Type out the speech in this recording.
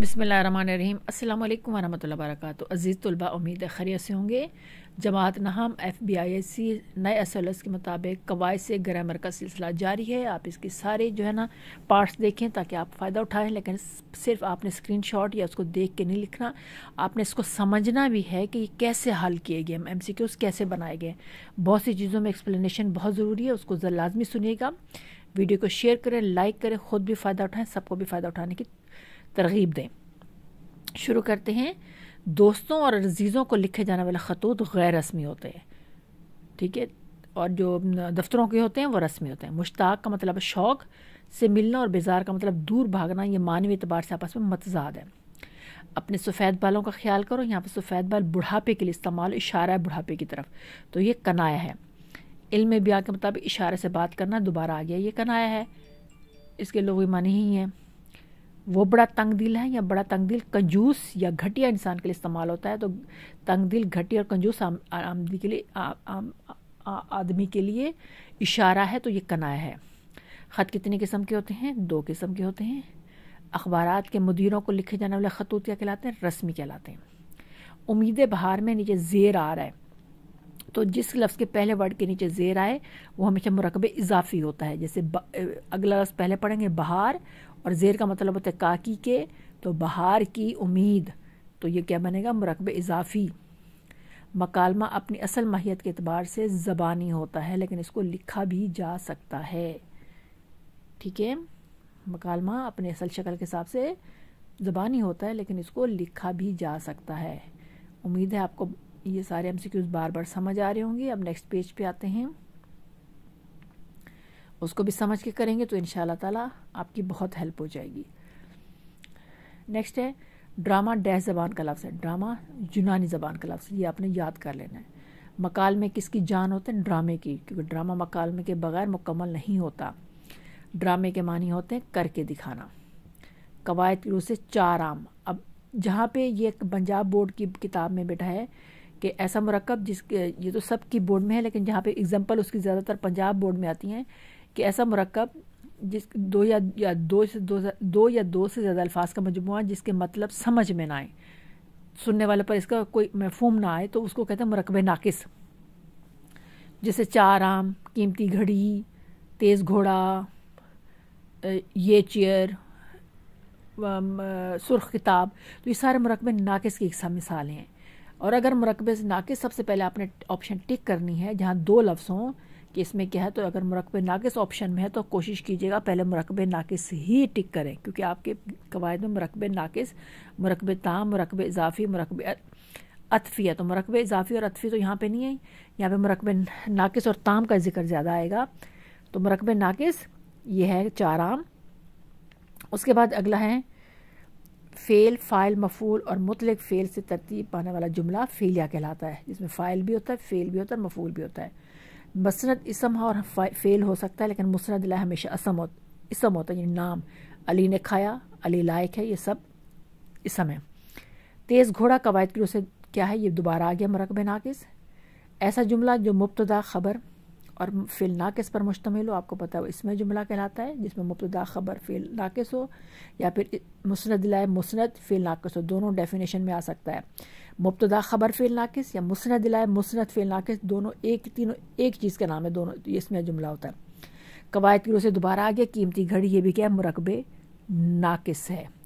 बसमिल रहीम अल्लाम वरहमल वर्क अज़ीज़ तलबा उम्मीद है से होंगे जमात नहम F B I S C नए एस के मुताबिक कवायद से ग्रामर का सिलसिला जारी है आप इसके सारे जो है ना पार्ट्स देखें ताकि आप फ़ायदा उठाएं लेकिन सिर्फ आपने स्क्रीन शॉट या उसको देख के नहीं लिखना आपने इसको समझना भी है कि ये कैसे हल किए गए एम सी क्यूज़ कैसे बनाए गए बहुत सी चीज़ों में एक्सप्लेशन बहुत ज़रूरी है उसको लाजमी सुनिएगा वीडियो को शेयर करें लाइक करें खुद भी फ़ायदा उठाएं सबको भी फ़ायदा उठाने की तरगीब दें शुरू करते हैं दोस्तों और अजीज़ों को लिखे जाने वाले खतूत गैर रस्मी होते हैं ठीक है और जो दफ्तरों के होते हैं वो रस्मी होते हैं मुश्ताक का मतलब शौक से मिलना और बेजार का मतलब दूर भागना ये मानवी अतबार से आपस में मतजाद है अपने सफ़ेद बालों का ख्याल करो यहाँ पर सफ़ेद बाल बुढ़ापे के लिए इस्तेमाल इशारा है बुढ़ापे की तरफ तो ये कनाया है इल्म ब्याह के मुताबिक इशारे से बात करना दोबारा आ गया ये कनाया है इसके लोग मानी ही हैं वो बड़ा तंग दिल है या बड़ा तंग दिल कंजूस या घटिया इंसान के लिए इस्तेमाल होता है तो तंग दिल घटिया और कंजूस आमदी के लिए आदमी के लिए इशारा है तो ये कनाया है ख़त कितने किस्म के होते हैं दो किस्म के होते हैं अखबार के मुदीरों को लिखे जाने वाले खतूत क्या कहलाते हैं रस्मी कहलाते हैं उम्मीद बहार में नीचे जेर आ रहा है तो जिस लफ्ज़ के पहले वर्ड के नीचे जेर आए वो हमेशा मरकब इजाफी होता है जैसे अगला लफ्ज़ पहले पढ़ेंगे बहार और ज़ेर का मतलब होता है काकी के तो बहार की उम्मीद तो ये क्या बनेगा मरकब इजाफी मकालमा अपनी असल माहियत के अतबार से ज़बानी होता है लेकिन इसको लिखा भी जा सकता है ठीक है मकालमा अपने असल शक्ल के हिसाब से ज़बानी होता है लेकिन इसको लिखा भी जा सकता है उम्मीद है आपको ये सारे एम बार बार समझ आ रहे होंगे अब नेक्स्ट पेज पे आते हैं उसको भी समझ के करेंगे तो इन ताला आपकी बहुत हेल्प हो जाएगी नेक्स्ट है ड्रामा डैश ज़बान का लफ्ज़ है ड्रामा यूनानी ज़बान का लफ्ज़ ये आपने याद कर लेना है मकाल में किसकी जान होते हैं ड्रामे की क्योंकि ड्रामा मकाल में के बगैर मुकम्मल नहीं होता ड्रामे के मानी होते हैं करके दिखाना कवायद की रूह से चार आम अब जहाँ पे ये पंजाब बोर्ड की किताब में बैठा है कि ऐसा मरकब जिसके ये तो सब की बोर्ड में है लेकिन जहाँ पे एग्जांपल उसकी ज़्यादातर पंजाब बोर्ड में आती हैं कि ऐसा मरकब जिस दो या या दो से दो, दो या दो से ज़्यादा अल्फाज का मजमू जिसके मतलब समझ में ना आए सुनने वाले पर इसका कोई महफूम ना आए तो उसको कहते हैं मरकब नाकिस जैसे चार आम कीमती घड़ी तेज़ घोड़ा ये चेयर सुर्ख किताब तो ये सारे मरकबे नाकिस की एक मिसालें हैं और अगर मरकबे नाकिस सबसे पहले आपने ऑप्शन टिक करनी है जहाँ दो लफ्ज़ हों कि इसमें क्या है तो अगर मरकब नाकिस ऑप्शन में है तो कोशिश कीजिएगा पहले मरकब नाकिस ही टिक करें क्योंकि आपके कवायद में मरकब नाकिस मरकब ताम मरकब इजाफी मरकब अतफ़िया तो मरकब इजाफी और अतफ़ी तो यहाँ पे नहीं है यहाँ पे मरकब नाकिस और ताम का जिक्र ज़्यादा आएगा तो मरकब नाकिस ये है चार आम उसके बाद अगला है फ़ेल फ़ाइल मफूल और मुतलक फ़ेल से तरतीब पाने वाला जुमला फ़ेलिया कहलाता है जिसमें फ़ाइल भी होता है फ़ेल भी होता है मफूल भी होता है मसरत इसम और फेल हो सकता है लेकिन मुसरद ला हमेशा असम हो, इसम होता है यानी नाम अली ने खाया अली लायक है ये सब इसम है तेज़ घोड़ा कवायद की उसे क्या है ये दोबारा आ गया मरकब नाकिस ऐसा जुमला जो मुबतदा खबर और फिल नाकिस पर मुश्तमिल हो आपको पता है इसमें जुमला कहलाता है जिसमें मुबतदा खबर फेल नाकिस हो या फिर मुसरद लाए मुसरद फिल नाकिस हो दोनों डेफिनेशन में आ सकता है मुबतदा खबर फेल नाकिस या मुसनद दिलाए मुसनद फेल नाकिस दोनों एक तीनों एक चीज़ का नाम है दोनों इसमें जुमला होता है कवायद की से दोबारा आ गया कीमती घड़ी ये भी क्या है मुरकबे नाकिस है